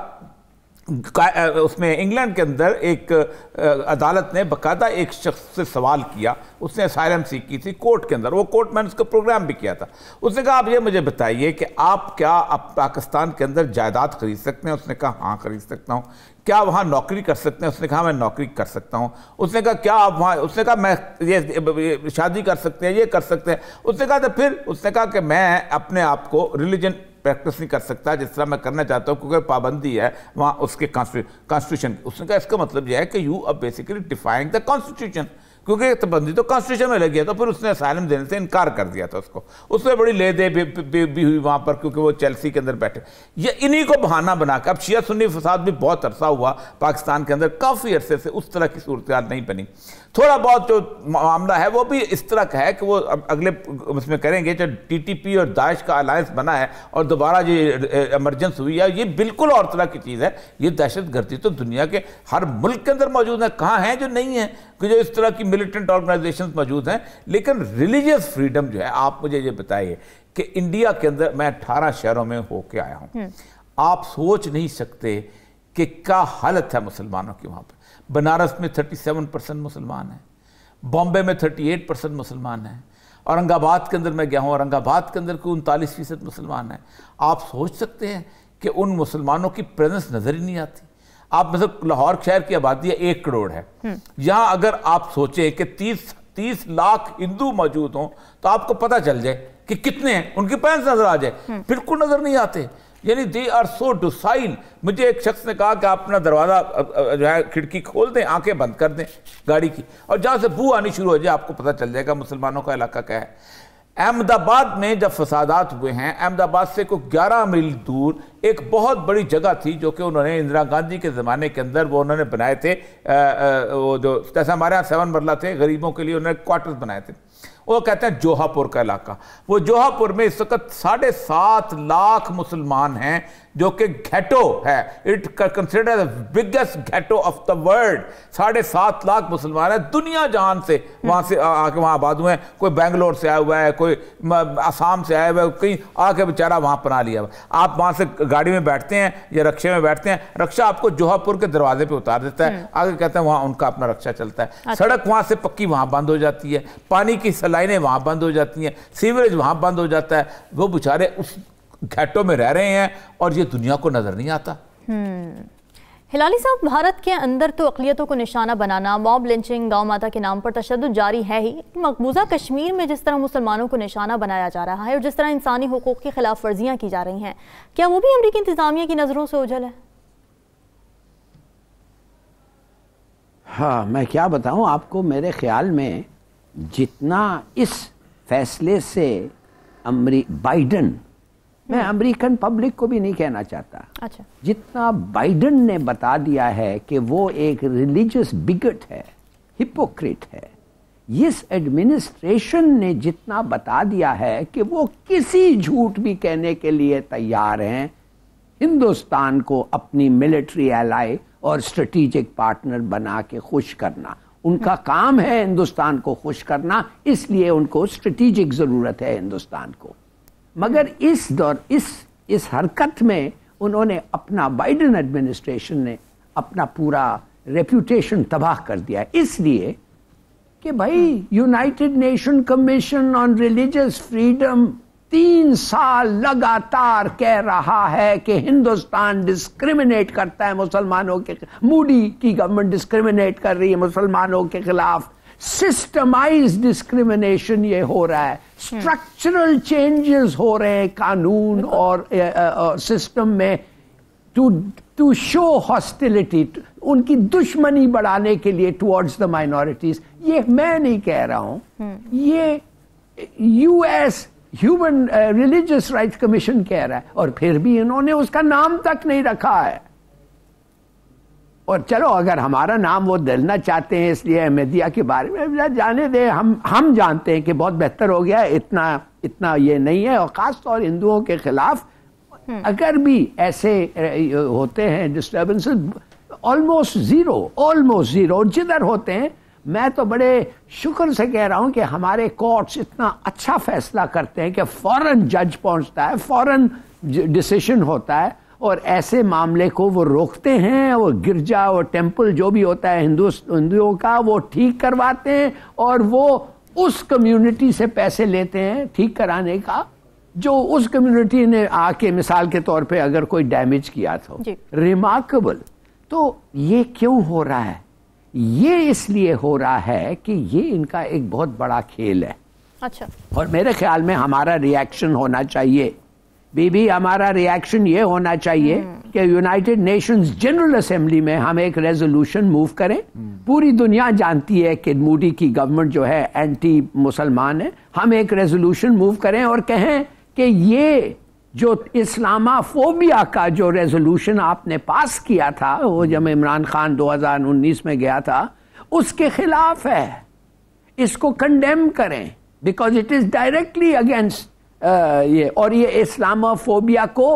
उसमें इंग्लैंड के अंदर एक अदालत ने बकायदा एक शख्स से सवाल किया उसने सीख की थी कोर्ट के अंदर वो कोर्ट मैंने उसका प्रोग्राम भी किया था उसने कहा आप ये मुझे बताइए कि आप क्या आप पाकिस्तान के अंदर जायदाद खरीद सकते हैं उसने कहा हाँ खरीद सकता हूँ क्या वहाँ नौकरी कर सकते हैं उसने कहा हाँ, मैं नौकरी कर सकता हूँ उसने कहा क्या आप वहाँ उसने कहा मैं ये शादी कर सकते हैं ये कर सकते हैं उसने कहा तो फिर उसने कहा कि मैं अपने आप को रिलीजन प्रैक्टिस नहीं कर सकता जिस तरह मैं करना चाहता हूँ क्योंकि पाबंदी है वहाँ उसके कॉन्स्टिट्यूशन उसने कहा इसका मतलब यह है कि यू अब बेसिकली डिफाइंग द कॉन्स्टिट्यूशन क्योंकि पाबंदी तो कॉन्स्टिट्यूशन में लग गया तो फिर उसने असाइलम देने से इनकार कर दिया था उसको उसने बड़ी ले दे भी, भी, भी हुई वहाँ पर क्योंकि वो चेल्सी के अंदर बैठे ये इन्हीं को बहाना बना के अब शिया सुन्नी फसाद भी बहुत अरसा हुआ पाकिस्तान के अंदर काफ़ी अरसे से उस तरह की सूरत नहीं बनी थोड़ा बहुत जो मामला है वो भी इस तरह का है कि वो अगले उसमें करेंगे जो टीटीपी और दाइश का अलायंस बना है और दोबारा ये एमरजेंस हुई है ये बिल्कुल और तरह की चीज़ है ये दहशत गर्दी तो दुनिया के हर मुल्क के अंदर मौजूद है कहाँ हैं जो नहीं है कि जो इस तरह की मिलिटेंट ऑर्गेनाइजेशन मौजूद हैं लेकिन रिलीजियस फ्रीडम जो है आप मुझे ये बताइए कि इंडिया के अंदर मैं अट्ठारह शहरों में होके आया हूँ हम्म। आप सोच नहीं सकते कि क्या हालत है मुसलमानों की वहाँ पर बनारस में 37 परसेंट मुसलमान हैं बॉम्बे में 38 परसेंट मुसलमान हैं औरंगाबाद के अंदर मैं गया हूँ औरंगाबाद के अंदर कोई उनतालीस फ़ीसद मुसलमान हैं आप सोच सकते हैं कि उन मुसलमानों की प्रेजेंस नज़र ही नहीं आती आप मतलब लाहौर शहर की आबादी एक करोड़ है हम्म। यहाँ अगर आप सोचें कि तीस तीस लाख हिंदू मौजूद हों तो आपको पता चल जाए कि कितने हैं उनकी प्रेजेंस नज़र आ जाए बिल्कुल हम्म। नज़र नहीं आते यानी दे आर सो डुसाइल मुझे एक शख्स ने कहा कि आप अपना दरवाज़ा जो है खिड़की खोल दें आंखें बंद कर दें गाड़ी की और जहाँ से बू आनी शुरू हो जाए आपको पता चल जाएगा मुसलमानों का इलाका क्या है अहमदाबाद में जब फसादात हुए हैं अहमदाबाद से कोई ग्यारह मील दूर एक बहुत बड़ी जगह थी जो कि उन्होंने इंदिरा गांधी के ज़माने के अंदर वो उन्होंने बनाए थे आ, आ, वो जो जैसे हमारे यहाँ सेवन मरला थे गरीबों के लिए उन्होंने क्वार्टर्स बनाए थे वो कहते हैं जोहापुर का इलाका वो जोहापुर में इस वक्त साढ़े सात लाख मुसलमान हैं जो कि घैटो है it consider biggest ghetto of the world साढ़े सात लाख मुसलमान हैं दुनिया जान से वहाँ से आके वहाँ आबाद हुए हैं कोई बेंगलोर से आया हुआ है कोई आसाम से आया हुआ है कहीं आके बेचारा वहाँ पना लिया हुआ आप वहाँ से गाड़ी में बैठते हैं या रक्शे में बैठते हैं रक्षा आपको जोहापुर के दरवाजे पर उतार देता है हम्म। आगे कहते हैं वहाँ उनका अपना रक्षा चलता है अच्छा। सड़क वहाँ से पक्की वहाँ बंद हो जाती है पानी की सलाइनें वहाँ बंद हो जाती हैं सीवरेज वहाँ बंद हो जाता है वो बेचारे उस घाटों में रह रहे हैं और ये दुनिया को नज़र नहीं आता हम्म। हिलाली साहब भारत के अंदर तो अकलीतों को निशाना बनाना मॉब लिंचिंग गौ माता के नाम पर तशद जारी है ही मकबूजा कश्मीर में जिस तरह मुसलमानों को निशाना बनाया जा रहा है और जिस तरह इंसानी हकूक़ की खिलाफ वर्जियाँ की जा रही हैं क्या वो भी अमरीकी इंतज़ामिया की नज़रों से उजल है हाँ मैं क्या बताऊँ आपको मेरे ख्याल में जितना इस फैसले से अमरी बाइडन मैं हाँ। अमेरिकन पब्लिक को भी नहीं कहना चाहता अच्छा जितना बाइडन ने बता दिया है कि वो एक रिलीजियस बिगट है हिपोक्रेट है इस एडमिनिस्ट्रेशन ने जितना बता दिया है कि वो किसी झूठ भी कहने के लिए तैयार हैं हिंदुस्तान को अपनी मिलिट्री एलाई और स्ट्रेटेजिक पार्टनर बना के खुश करना उनका हाँ। काम है हिंदुस्तान को खुश करना इसलिए उनको स्ट्रेटेजिक ज़रूरत है हिंदुस्तान को मगर इस दौर इस इस हरकत में उन्होंने अपना बाइडन एडमिनिस्ट्रेशन ने अपना पूरा रेप्यूटेशन तबाह कर दिया इसलिए कि भाई United Nation commission on religious freedom तीन साल लगातार कह रहा है कि हिंदुस्तान डिस्क्रिमिनेट करता है मुसलमानों के मूडी की गवर्नमेंट डिस्क्रिमिनेट कर रही है मुसलमानों के खिलाफ सिस्टमाइज डिस्क्रिमिनेशन ये हो रहा है स्ट्रक्चरल हम्म। चेंजेस हो रहे हैं कानून और सिस्टम में टू टू शो हॉस्टिलिटी उनकी दुश्मनी बढ़ाने के लिए टुवर्ड्स द माइनॉरिटीज ये मैं नहीं कह रहा हूं हम्म। ये US human religious right commission कह रहा है और फिर भी इन्होंने उसका नाम तक नहीं रखा है और चलो अगर हमारा नाम वो दलना चाहते हैं इसलिए अहमदिया के बारे में जाने दें हम हम जानते हैं कि बहुत बेहतर हो गया इतना इतना ये नहीं है और ख़ास तौर हिंदुओं के खिलाफ हम्म। अगर भी ऐसे होते हैं disturbance almost zero almost zero जिधर होते हैं मैं तो बड़े शुक्र से कह रहा हूँ कि हमारे कोर्ट्स इतना अच्छा फैसला करते हैं कि फ़ौर जज पहुँचता है फ़ौर डिसीशन होता है और ऐसे मामले को वो रोकते हैं वो गिरजा और टेम्पल जो भी होता है हिंदू हिंदुओं का वो ठीक करवाते हैं और वो उस कम्युनिटी से पैसे लेते हैं ठीक कराने का जो उस कम्युनिटी ने आके मिसाल के तौर पे अगर कोई डैमेज किया था तो। रिमार्केबल तो ये क्यों हो रहा है ये इसलिए हो रहा है कि ये इनका एक बहुत बड़ा खेल है अच्छा और मेरे ख्याल में हमारा रिएक्शन होना चाहिए बीबी हमारा रिएक्शन ये होना चाहिए हम्म। कि यूनाइटेड नेशंस जनरल असेंबली में हम एक रेजोल्यूशन मूव करें हम्म। पूरी दुनिया जानती है कि मोदी की गवर्नमेंट जो है एंटी मुसलमान है हम एक रेजोल्यूशन मूव करें और कहें कि ये जो इस्लामाफोबिया का जो रेजोल्यूशन आपने पास किया था वो हम्म। जब इमरान खान 2019 में गया था उसके खिलाफ है इसको कंडेम करें because it is directly against ये और ये इस्लामोफोबिया को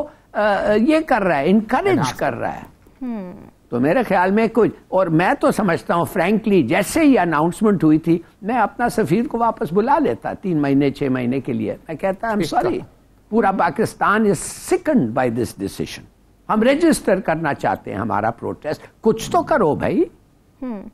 ये कर रहा है इनकरेज कर रहा है हम्म। तो मेरे ख्याल में कुछ और मैं तो समझता हूँ फ्रेंकली जैसे ही अनाउंसमेंट हुई थी मैं अपना सफ़ीर को वापस बुला लेता तीन महीने छह महीने के लिए मैं कहता आई एम सॉरी पूरा Pakistan is sickened by this decision हम रजिस्टर करना चाहते हैं हमारा प्रोटेस्ट कुछ तो करो भाई हम्म।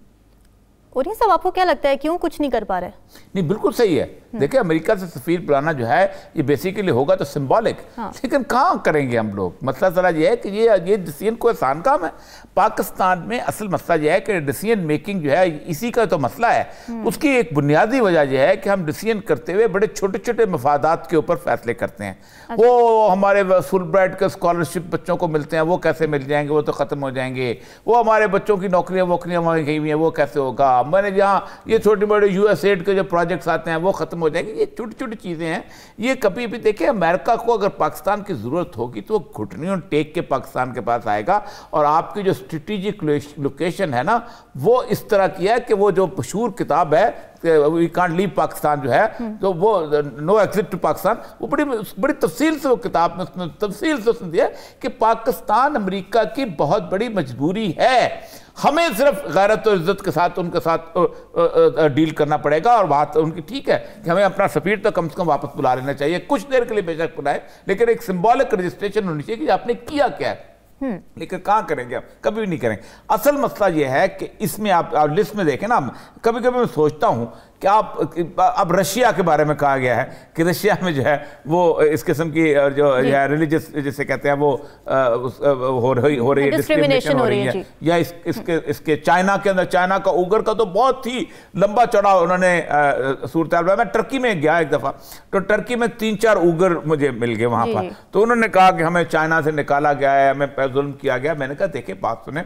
और ये सब आपको क्या लगता है क्यों कुछ नहीं कर पा रहे नहीं बिल्कुल सही है हम्म। देखिए अमेरिका से सफ़ीर बुलाना जो है ये बेसिकली होगा तो सिंबॉलिक हाँ। लेकिन कहाँ करेंगे हम लोग मसला जरा ये है कि ये ये डिसीजन कोई आसान काम है पाकिस्तान में असल मसला यह है कि डिसीजन मेकिंग जो है इसी का तो मसला है हम्म। उसकी एक बुनियादी वजह यह है कि हम डिसीजन करते हुए बड़े छोटे छोटे मफादात के ऊपर फैसले करते हैं अच्छा। वो हमारे फुल ब्राइट के स्कॉलरशिप बच्चों को मिलते हैं वो कैसे मिल जाएंगे वो तो ख़त्म हो जाएंगे वो हमारे बच्चों की नौकरियाँ वोकरियाँ वहाँ गई हुई हैं वो कैसे होगा मैंने जहाँ ये छोटे बड़े यू एस एड के जो प्रोजेक्ट्स आते हैं वो ख़त्म हो जाएंगे ये छोटी छोटी चीज़ें हैं ये कभी भी देखिए अमेरिका को अगर पाकिस्तान की ज़रूरत होगी तो वो घुटनियों टेक के पाकिस्तान के पास आएगा और आपकी जो स्ट्रेटिजिक लोकेशन है ना वो इस तरह की है कि वो जो मशहूर किताब है वी कांट लीव पाकिस्तान जो है तो वो नो एग्जिट टू पाकिस्तान वो बड़ी बड़ी तफसील से वो किताब में उसने तफसील से उसने दिया कि पाकिस्तान अमरीका की बहुत बड़ी मजबूरी है हमें सिर्फ गैरत और इज़्ज़त के साथ उनके साथ डील करना पड़ेगा और बात उनकी ठीक है कि हमें अपना सफ़ीर तो कम से कम वापस बुला लेना चाहिए कुछ देर के लिए बेशक बुलाए लेकिन एक सिम्बॉलिक रजिस्ट्रेशन होनी चाहिए कि आपने किया क्या है हम्म। लेकिन कहाँ करेंगे आप कभी भी नहीं करेंगे असल मसला यह है कि इसमें आप, आप लिस्ट में देखें ना कभी कभी मैं सोचता हूँ क्या आप अब रशिया के बारे में कहा गया है कि रशिया में जो है वो इस किस्म की जो रिलीजियस जिसे कहते हैं वो हो रही हो रही है डिस्क्रिमिनेशन हो रही है या इस, इसके इसके चाइना के अंदर चाइना का उगर का तो बहुत ही लंबा चौड़ा उन्होंने सूरत मैं टर्की में गया एक दफ़ा तो टर्की में तीन चार उगर मुझे मिल गए वहाँ पर तो उन्होंने कहा कि हमें चाइना से निकाला गया है हमें जुल्म किया गया मैंने कहा देखिए बात सुने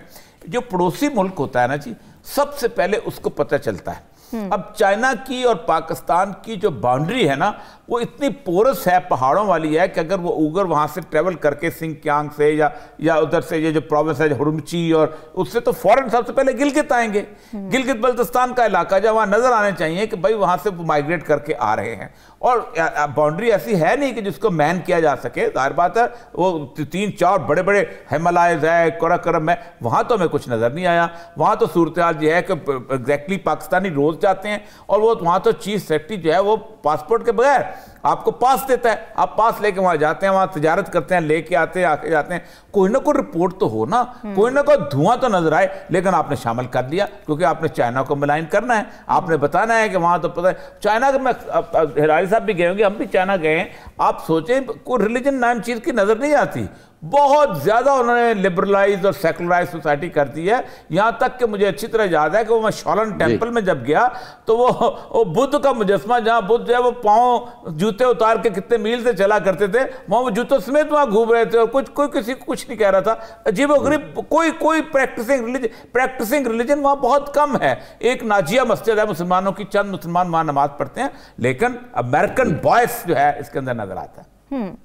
जो पड़ोसी मुल्क होता है ना जी सबसे पहले उसको पता चलता है हम्म। अब चाइना की और पाकिस्तान की जो बाउंड्री है ना वो इतनी पोरस है पहाड़ों वाली है कि अगर वो उगर वहाँ से ट्रेवल करके सिंह से या या उधर से ये जो प्रोविंस है हुरमची और उससे तो फॉरन सबसे पहले गिलगित आएंगे गिलगित हम्म। बल्तिस्तान का इलाका जब वहाँ नजर आने चाहिए कि भाई वहाँ से माइग्रेट करके आ रहे हैं और बाउंड्री ऐसी है नहीं कि जिसको मैन किया जा सके जाहिर बात है वो तीन चार बड़े बड़े हिमालयज है कराकरम है वहाँ तो हमें कुछ नज़र नहीं आया वहाँ तो सूरत हाल है कि एग्जैक्टली पाकिस्तानी रोज़ जाते हैं और वो वहाँ तो चीफ सेक्रेटरी जो है वो पासपोर्ट के बगैर आपको पास देता है आप पास लेके वहाँ जाते हैं वहाँ तजारत करते हैं लेके आते हैं आके जाते हैं कोई ना कोई रिपोर्ट तो हो ना हम्म। कोई ना कोई धुआं तो नजर आए लेकिन आपने शामिल कर लिया क्योंकि आपने चाइना को मिलाइन करना है आपने बताना है कि वहाँ तो पता है चाइना के मैं साहब भी गए होंगे हम भी चाइना गए हैं आप सोचें कोई रिलीजन नाम चीज़ की नज़र नहीं आती बहुत ज़्यादा उन्होंने लिबरलाइज और सेकुलराइज सोसाइटी कर दी है यहाँ तक कि मुझे अच्छी तरह याद है कि वो मैं शॉलन टेम्पल में जब गया तो वो वो बुद्ध का मुजस्मा जहाँ बुद्ध जो है वो पाँव जूते उतार के कितने मील से चला करते थे वहाँ वो जूतों समेत वहाँ घूम रहे थे और कुछ कोई किसी को कुछ नहीं कह रहा था अजीब गरीब कोई कोई प्रैक्टिसिंग रिलीजन प्रैक्टिसिंग रिलीजन वहाँ बहुत कम है एक नाजिया मस्जिद है मुसलमानों की चंद मुसलमान वहाँ नमाज पढ़ते हैं लेकिन अमेरिकन बॉयस जो है इसके अंदर नजर आता है हम्म।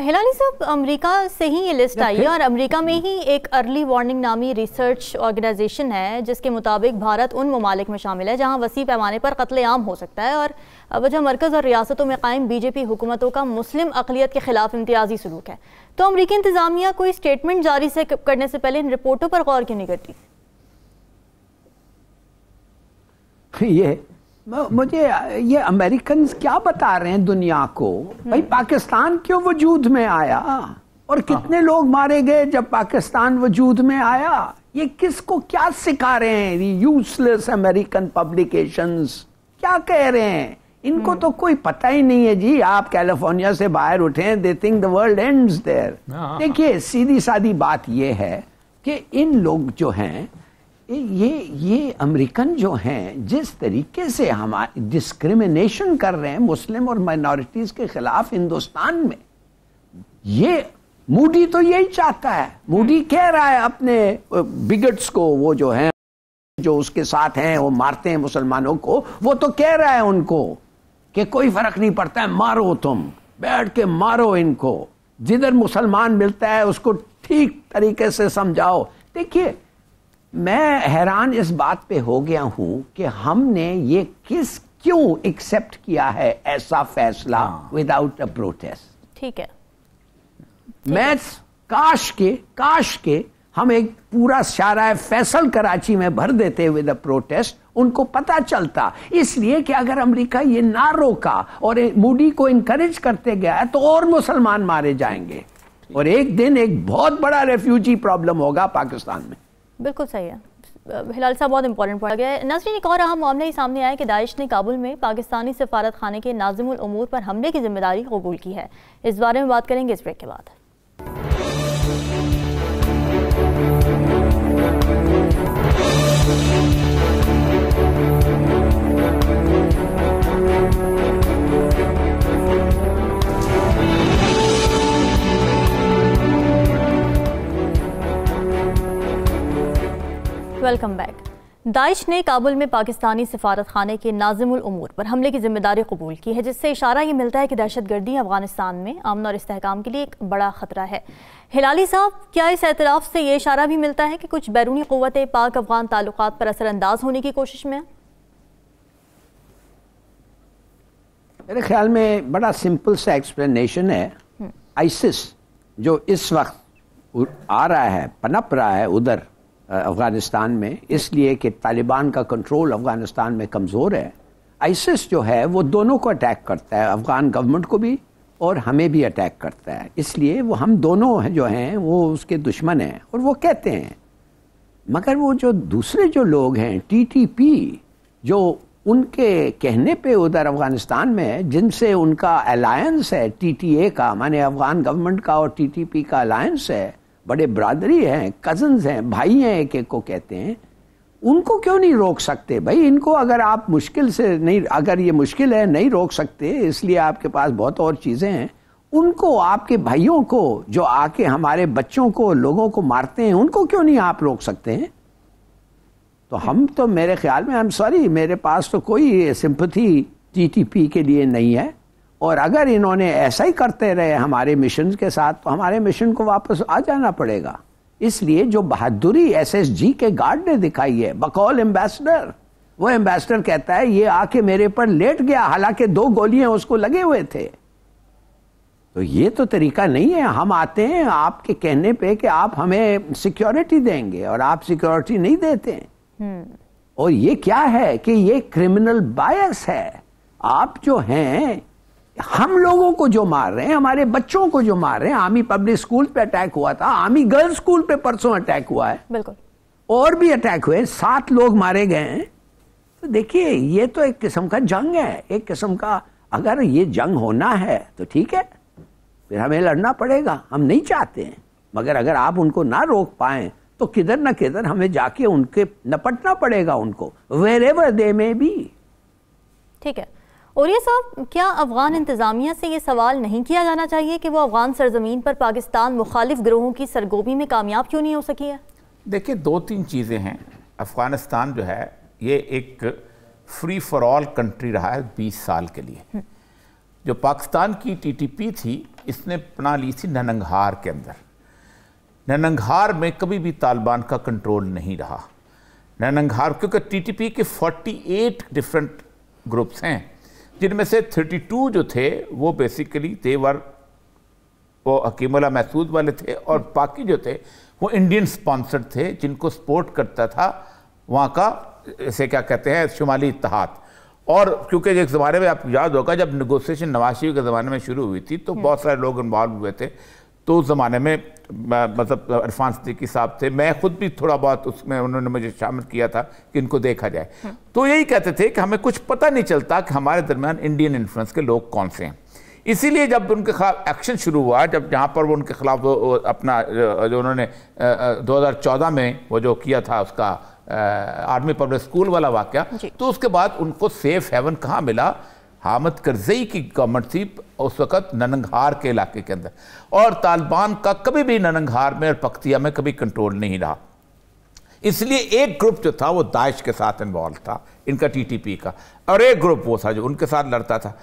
हिलानी साहब अमेरिका से ही ये लिस्ट आई है और अमेरिका में ही हम्म। एक अर्ली वार्निंग नामी रिसर्च ऑर्गेनाइजेशन है जिसके मुताबिक भारत उन ममालिक में शामिल है जहां वसी पैमाने पर कत्ल आम हो सकता है और वजह मरकज़ और रियासतों में कायम बीजेपी हुकूमतों का मुस्लिम अकलीत के खिलाफ इम्तियाजी सलूक है तो अमरीकी इंतजामिया कोई स्टेटमेंट जारी से करने से पहले इन रिपोर्टों पर गौर क्यों नहीं करती ये मुझे ये अमेरिकन क्या बता रहे हैं दुनिया को हम्म। भाई पाकिस्तान क्यों वजूद में आया हाँ। और कितने हाँ। लोग मारे गए जब पाकिस्तान वजूद में आया ये किसको क्या सिखा रहे हैं यूजलेस अमेरिकन पब्लिकेशंस क्या कह रहे हैं इनको हम्म। तो कोई पता ही नहीं है जी आप कैलिफोर्निया से बाहर उठे they think the world ends there देखिए सीधी सादी बात यह है कि इन लोग जो हैं ये ये अमेरिकन जो हैं जिस तरीके से हम डिस्क्रिमिनेशन कर रहे हैं मुस्लिम और माइनॉरिटीज के खिलाफ हिंदुस्तान में ये मूडी तो यही चाहता है मूडी हम्म। कह रहा है अपने बिगट्स को वो जो है जो उसके साथ हैं वो मारते हैं मुसलमानों को वो तो कह रहा है उनको कि कोई फर्क नहीं पड़ता है मारो तुम बैठ के मारो इनको जिधर मुसलमान मिलता है उसको ठीक तरीके से समझाओ देखिए मैं हैरान इस बात पे हो गया हूं कि हमने ये किस क्यों एक्सेप्ट किया है ऐसा फैसला विदाउट अ प्रोटेस्ट ठीक है मैं काश के काश के हम एक पूरा सारा फैसल कराची में भर देते विद अ प्रोटेस्ट उनको पता चलता इसलिए कि अगर अमेरिका ये ना रोका और मूडी को इनकरेज करते गया तो और मुसलमान मारे जाएंगे और एक दिन एक बहुत बड़ा रेफ्यूजी प्रॉब्लम होगा पाकिस्तान में बिल्कुल सही है हिलाल साहब बहुत इंपॉर्टेंट पॉइंट गया नजरी एक और अहम मामला ही सामने आया कि दाइश ने काबुल में पाकिस्तानी सफारत खाने के नाजिमुल उमूर पर हमले की जिम्मेदारी कबूल की है इस बारे में बात करेंगे इस ब्रेक के बाद वेलकम बैक दाइश ने काबुल में पाकिस्तानी सफारत खाने के नाजिमूर पर हमले की जिम्मेदारी कबूल की है जिससे इशारा ये मिलता है कि दहशत गर्दी अफगानिस्तान में अमन और इसकाम के लिए एक बड़ा ख़तरा है हिलाली साहब क्या इस एतराफ़ से ये इशारा भी मिलता है कि कुछ बैरूनी क़वतें पाक अफगान ताल्लुक पर असरानंदाज होने की कोशिश में मेरे ख्याल में बड़ा सिंपल सा एक्सप्लेनेशन है हम्म। आइसिस जो इस वक्त आ रहा है पनप रहा है उधर अफ़गानिस्तान में इसलिए कि तालिबान का कंट्रोल अफ़गानिस्तान में कमज़ोर है आइसिस जो है वो दोनों को अटैक करता है अफ़गान गवर्नमेंट को भी और हमें भी अटैक करता है इसलिए वो हम दोनों है जो हैं वो उसके दुश्मन हैं और वो कहते हैं मगर वो जो दूसरे जो लोग हैं टीटीपी जो उनके कहने पे उधर अफ़गानिस्तान में जिनसे उनका अलायंस है टीटीए का माने अफ़गान गवर्नमेंट का और टीटीपी का अलायंस है बड़े ब्रादरी हैं कजन्स हैं भाई हैं एक एक को कहते हैं उनको क्यों नहीं रोक सकते भाई इनको अगर आप मुश्किल से नहीं अगर ये मुश्किल है नहीं रोक सकते इसलिए आपके पास बहुत और चीज़ें हैं उनको आपके भाइयों को जो आके हमारे बच्चों को लोगों को मारते हैं उनको क्यों नहीं आप रोक सकते हैं तो हम तो मेरे ख्याल में आई एम सॉरी मेरे पास तो कोई सिंपथी टी के लिए नहीं है और अगर इन्होंने ऐसा ही करते रहे हमारे मिशन के साथ तो हमारे मिशन को वापस आ जाना पड़ेगा इसलिए जो बहादुरी एस एस जी के गार्ड ने दिखाई है बकौल एम्बेसडर वो एम्बेसडर कहता है ये आके मेरे पर लेट गया हालांकि दो गोलियां उसको लगे हुए थे तो ये तो तरीका नहीं है हम आते हैं आपके कहने पे कि आप हमें सिक्योरिटी देंगे और आप सिक्योरिटी नहीं देते हम्म। और ये क्या है कि ये क्रिमिनल बायस है आप जो हैं हम लोगों को जो मार रहे हैं हमारे बच्चों को जो मार रहे हैं आर्मी पब्लिक स्कूल पे अटैक हुआ था आर्मी गर्ल्स स्कूल पे परसों अटैक हुआ है बिल्कुल और भी अटैक हुए सात लोग मारे गए हैं तो देखिए ये तो एक किस्म का जंग है एक किस्म का अगर ये जंग होना है तो ठीक है फिर हमें लड़ना पड़ेगा हम नहीं चाहते हैं मगर अगर आप उनको ना रोक पाए तो किधर ना किधर हमें जाके उनके नपटना पड़ेगा उनको वेर एवर दे में भी ठीक है और ये साहब क्या अफगान इंतज़ामिया से ये सवाल नहीं किया जाना चाहिए कि वो अफगान सरजमीन पर पाकिस्तान मुखालिफ ग्रोहों की सरगोबी में कामयाब क्यों नहीं हो सकी है देखिए दो तीन चीज़ें हैं अफ़गानिस्तान जो है ये एक फ्री फॉर ऑल कंट्री रहा है बीस साल के लिए हम्म। जो पाकिस्तान की टीटीपी थी इसने अपना ली थी ननंगहार के अंदर ननंगहार में कभी भी तालिबान का कंट्रोल नहीं रहा ननंगहार क्योंकि टीटीपी के 48 डिफरेंट ग्रुप्स हैं जिनमें से 32 जो थे वो बेसिकली देवर वो हकीमला महसूद वाले थे और बाकी जो थे वो इंडियन स्पॉन्सर्ड थे जिनको सपोर्ट करता था वहाँ का इसे क्या कहते हैं शुमाली इतिहाद और क्योंकि एक ज़माने में आपको याद होगा जब निगोसिएशन नवाज के ज़माने में शुरू हुई थी तो हम्म। बहुत सारे लोग इन्वॉल्व हुए थे तो उस ज़माने में मतलब अरफान सदीकी साहब थे मैं खुद भी थोड़ा बहुत उसमें उन्होंने मुझे शामिल किया था कि इनको देखा जाए तो यही कहते थे कि हमें कुछ पता नहीं चलता कि हमारे दरमियान इंडियन इन्फ्लुएंस के लोग कौन से हैं इसीलिए जब उनके खिलाफ एक्शन शुरू हुआ जब जहाँ पर वो उनके खिलाफ अपना जो उन्होंने 2014 में वो जो किया था उसका आर्मी पब्लिक स्कूल वाला वाक्य तो उसके बाद उनको सेफ हेवन कहाँ मिला हामद करजई की गवर्नमेंट थी उस वक़्त ननंगहार के इलाके के अंदर और तालिबान का कभी भी ननंगहार में और पख्तिया में कभी कंट्रोल नहीं रहा इसलिए एक ग्रुप जो था वो दाइश के साथ इन्वॉल्व था इनका टीटीपी का और एक ग्रुप वो था जो उनके साथ लड़ता था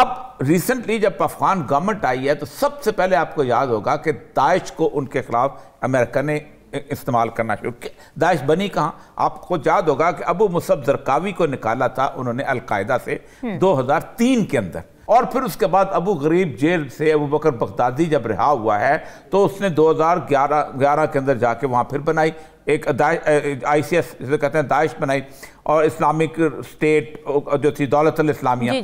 अब रिसेंटली जब अफगान गवर्नमेंट आई है तो सबसे पहले आपको याद होगा कि दाइश को उनके खिलाफ अमेरिका ने इस्तेमाल करना शुरू किया दाइश बनी कहाँ आपको याद होगा कि अबू मुसब जरकावी को निकाला था उन्होंने अलकायदा से 2003 हम्म। के अंदर और फिर उसके बाद अबू गरीब जेल से अबू बकर बगदादी जब रिहा हुआ है तो उसने 2011 11 के अंदर जाके वहाँ फिर बनाई एक आई सी एस जिसे कहते हैं दाइश बनाई और इस्लामिक स्टेट जो थी दौलत इस्लामिया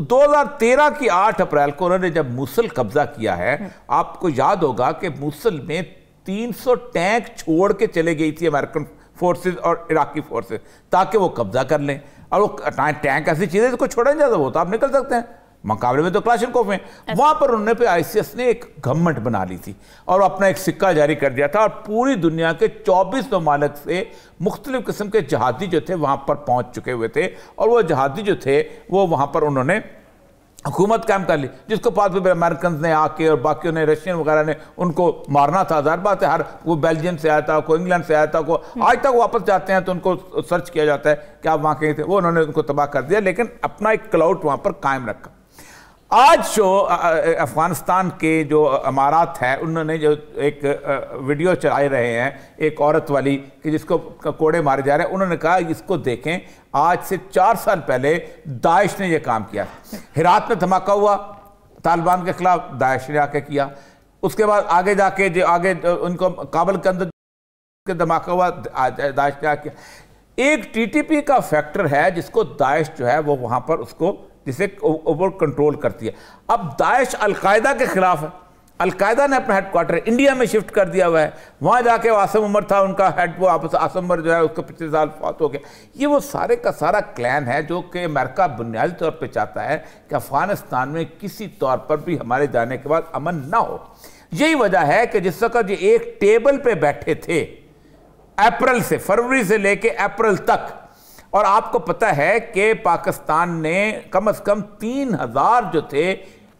दो हज़ार तेरह की आठ अप्रैल को उन्होंने जब मूसल कब्ज़ा किया है हम्म। आपको याद होगा कि मूसल में 300 टैंक छोड़ के चले गई थी अमेरिकन फोर्सेज और इराकी फोर्सेज ताकि वो कब्जा कर लें और वो टैंक ऐसी चीज़ें जिसको छोड़ा नहीं जाता वो तो आप निकल सकते हैं मुकाबले में तो क्लाशन कोफ में वहाँ पर उन्होंने पे आईसीएस ने एक गवर्नमेंट बना ली थी और अपना एक सिक्का जारी कर दिया था और पूरी दुनिया के चौबीस ममालक से मुख्तलिफ़ किस्म के जहादी जो थे वहाँ पर पहुँच चुके हुए थे और वह जहादी जो थे वो वहाँ पर उन्होंने हुकूमत कायम कर ली जिसको पास में अमेरिकन ने आके और बाकियों ने रशियन वगैरह ने उनको मारना था हज़ार बात है हर वो बेल्जियम से आया था को इंग्लैंड से आया था को आज तक वापस जाते हैं तो उनको सर्च किया जाता है कि आप वहाँ कहीं थे वो उन्होंने उनको तबाह कर दिया लेकिन अपना एक क्लाउड वहाँ पर कायम रखा आज जो अफ़गानिस्तान के जो अमारात हैं उन्होंने जो एक वीडियो चलाए रहे हैं एक औरत वाली कि जिसको कोड़े मारे जा रहे हैं उन्होंने कहा इसको देखें आज से चार साल पहले दाइश ने यह काम किया हिरात में धमाका हुआ तालिबान के खिलाफ दाइश ने आके किया उसके बाद आगे जाके जो आगे उनको काबल के अंदर धमाका हुआ दाइश ने आके एक टी का फैक्टर है जिसको दाइश जो है वो वहाँ पर उसको इसे ओवर कंट्रोल करती है अब दाइश अलकायदा के ख़िलाफ़ है अलकायदा ने अपना हेडक्वार्टर इंडिया में शिफ्ट कर दिया हुआ है वहाँ जाके आसम उमर था उनका हेड वो आपस आसम उमर जो है उसको पिछले साल फौत हो गया ये वो सारे का सारा क्लैन है जो कि अमेरिका बुनियादी तौर पर चाहता है कि अफ़गानिस्तान में किसी तौर पर भी हमारे जाने के बाद अमन ना हो यही वजह है कि जिस वक्त ये एक टेबल पर बैठे थे अप्रैल से फरवरी से लेके अप्रैल तक और आपको पता है कि पाकिस्तान ने कम अज़ कम तीन हज़ार जो थे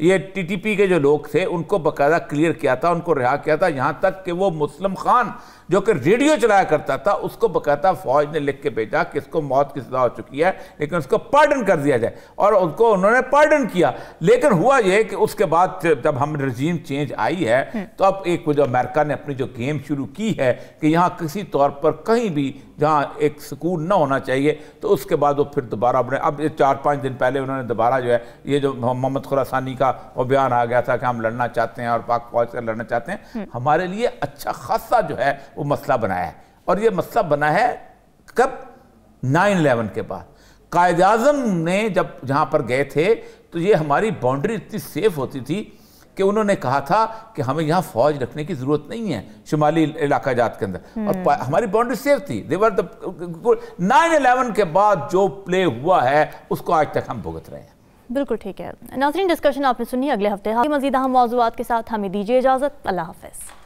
ये टीटीपी के जो लोग थे उनको बकायदा क्लियर किया था उनको रिहा किया था यहाँ तक कि वो मुस्लिम खान जो कि रेडियो चलाया करता था उसको बकायदा फौज ने लिख के भेजा कि इसको मौत की सजा हो चुकी है लेकिन उसको पार्डन कर दिया जाए और उसको उन्होंने पार्डन किया लेकिन हुआ ये कि उसके बाद जब हम रजीम चेंज आई है हम्म। तो अब एक जो अमेरिका ने अपनी जो गेम शुरू की है कि यहाँ किसी तौर पर कहीं भी जहाँ एक सुकून ना होना चाहिए तो उसके बाद वो फिर दोबारा बने अब ये चार पाँच दिन पहले उन्होंने दोबारा जो है ये जो मोहम्मद खुरासानी का वो बयान आ गया था कि हम लड़ना चाहते हैं और पाक फौज से लड़ना चाहते हैं हम्म। हमारे लिए अच्छा खासा जो है वो मसला बनाया है और ये मसला बना है कब नाइन अलेवन के बाद कायद अजम ने जब जहाँ पर गए थे तो ये हमारी बाउंड्री इतनी सेफ होती थी कि उन्होंने कहा था कि हमें यहाँ फौज रखने की जरूरत नहीं है शुमाली इलाका जात के अंदर और हम्म। हमारी बाउंड्री सेफ थी देवर नाइन इलेवन के बाद जो प्ले हुआ है उसको आज तक हम भुगत रहे हैं बिल्कुल ठीक है नाजरीन डिस्कशन आपने सुनी अगले हफ्ते हाँ मजीद हम मौजूद के साथ हमें दीजिए इजाज़त अल्लाह हाफिज़